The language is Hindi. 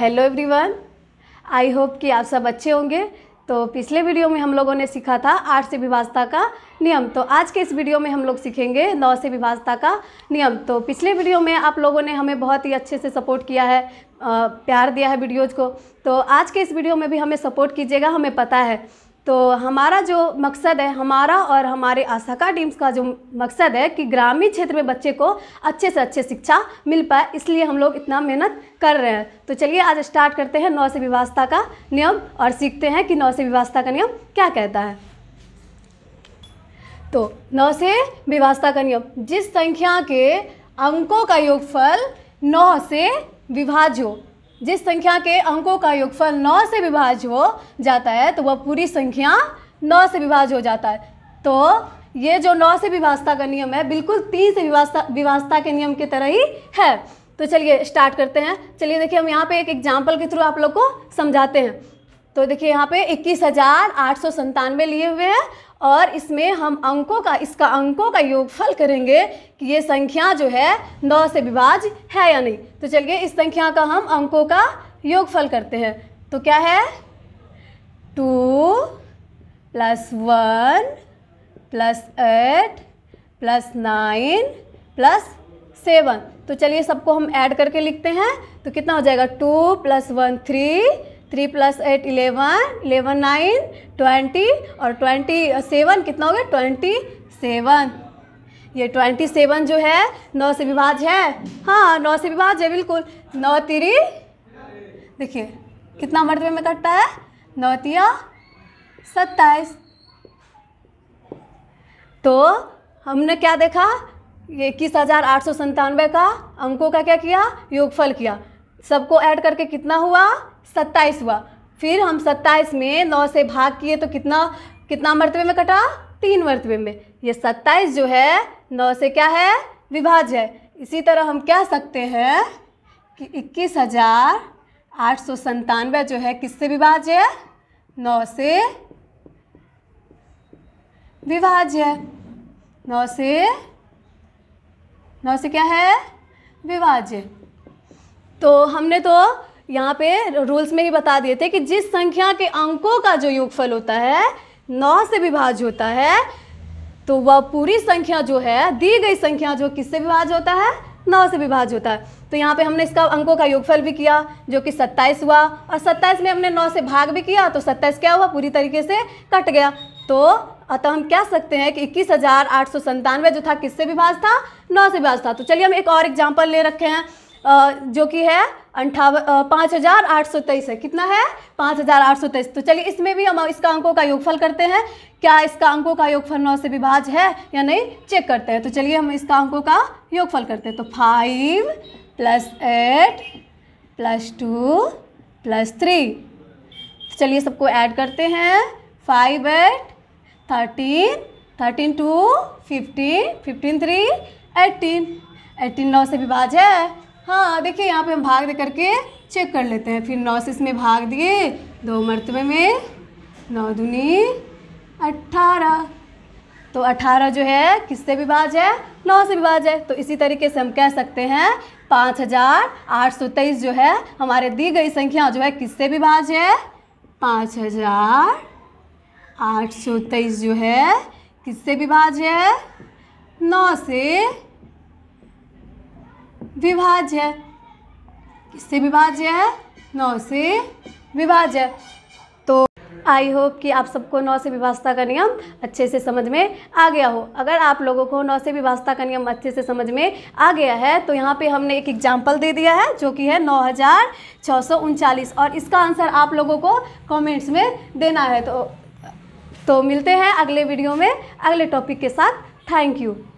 हेलो एवरीवन आई होप कि आप सब अच्छे होंगे तो पिछले वीडियो में हम लोगों ने सीखा था आठ से विभाजता का नियम तो आज के इस वीडियो में हम लोग सीखेंगे नौ से विभाजता का नियम तो पिछले वीडियो में आप लोगों ने हमें बहुत ही अच्छे से सपोर्ट किया है प्यार दिया है वीडियोज़ को तो आज के इस वीडियो में भी हमें सपोर्ट कीजिएगा हमें पता है तो हमारा जो मकसद है हमारा और हमारे आशाका टीम्स का जो मकसद है कि ग्रामीण क्षेत्र में बच्चे को अच्छे से अच्छे शिक्षा मिल पाए इसलिए हम लोग इतना मेहनत कर रहे हैं तो चलिए आज स्टार्ट करते हैं नौ से विवास्ता का नियम और सीखते हैं कि नौ से विवास्ता का नियम क्या कहता है तो नौ से विवास्ता का नियम जिस संख्या के अंकों का योगफल नौ से विभाज्य हो जिस संख्या के अंकों का योगफल नौ से विभाज हो जाता है तो वह पूरी संख्या नौ से विभाज हो जाता है तो ये जो नौ से विभाजता का नियम है बिल्कुल तीन से विभाजता विभाजता के नियम की तरह ही है तो चलिए स्टार्ट करते हैं चलिए देखिए हम यहाँ पे एक एग्जाम्पल के थ्रू आप लोग को समझाते हैं तो देखिए यहाँ पे इक्कीस हज़ार आठ सौ संतानवे लिए हुए हैं और इसमें हम अंकों का इसका अंकों का योगफल करेंगे कि ये संख्या जो है नौ से विभाज है या नहीं तो चलिए इस संख्या का हम अंकों का योगफल करते हैं तो क्या है two plus one plus eight plus nine plus seven तो चलिए सबको हम ऐड करके लिखते हैं तो कितना हो जाएगा two plus one three three plus eight eleven eleven nine twenty और ट्वेंटी सेवन कितना हो गया ट्वेंटी सेवन ये ट्वेंटी सेवन जो है नौ से विभाज है हाँ नौ से विभाज है बिल्कुल नौ तिरी देखिए कितना मरतबे में कटता है नौ तिया सत्ताईस तो हमने क्या देखा इक्कीस हज़ार आठ सौ संतानवे का अंकों का क्या किया योगफल किया सबको ऐड करके कितना हुआ सत्ताईस हुआ फिर हम सत्ताईस में नौ से भाग किए तो कितना कितना मरतबे में कटा तीन मरतबे में ये सत्ताईस जो है नौ से क्या है विभाज्य है इसी तरह हम कह सकते हैं कि इक्कीस हज़ार आठ सौ संतानवे जो है किससे विभाज्य है नौ से विभाज्य है नौ से नौ से क्या है विभाज्य तो हमने तो यहाँ पे रूल्स में ही बता दिए थे कि जिस संख्या के अंकों का जो योगफल होता है नौ से विभाज होता है तो वह पूरी संख्या जो है दी गई संख्या जो किससे विभाज होता है नौ से विभाज होता है तो यहाँ पे हमने इसका अंकों का योगफल भी किया जो कि 27 हुआ और 27 में हमने 9 से भाग भी किया तो 27 क्या हुआ पूरी तरीके से कट गया तो अतः हम कह सकते हैं कि इक्कीस जो था किससे विभाज था नौ से विभाज था तो चलिए हम एक और एग्जाम्पल ले रखे हैं जो कि है अंठावन पाँच हज़ार आठ सौ तेईस है कितना है पाँच हज़ार आठ सौ तेईस तो चलिए इसमें भी हम इसका अंकों का योगफल करते हैं क्या इसका अंकों का योगफल नौ से विभाज है या नहीं चेक करते हैं तो चलिए हम इसका अंकों का योगफल करते हैं तो five plus eight plus two plus three चलिए सबको ऐड करते हैं five eight thirteen thirteen two fifteen fifteen three eighteen eighteen नौ से विभाज है हाँ देखिए यहाँ पे हम भाग दे करके चेक कर लेते हैं फिर नौसिस में भाग दिए दो मरतबे में नौ दुनी अट्ठारह तो अठारह जो है किससे विभाज है नौ से विभाज है तो इसी तरीके से हम कह सकते हैं पाँच हज़ार आठ सौ तेईस जो है हमारे दी गई संख्या जो है किससे विभाज है पाँच हज़ार आठ सौ तेईस जो है किससे विभाज है नौ से विभाज्य किससे विभाज्य है नौ से विभाज्य तो आई होप कि आप सबको नौ से विभाषता का नियम अच्छे से समझ में आ गया हो अगर आप लोगों को नौ से विभाषता का नियम अच्छे से समझ में आ गया है तो यहाँ पे हमने एक एग्जाम्पल दे दिया है जो कि है नौ हज़ार छः सौ उनचालीस और इसका आंसर आप लोगों को कमेंट्स में देना है तो तो मिलते हैं अगले वीडियो में अगले टॉपिक के साथ थैंक यू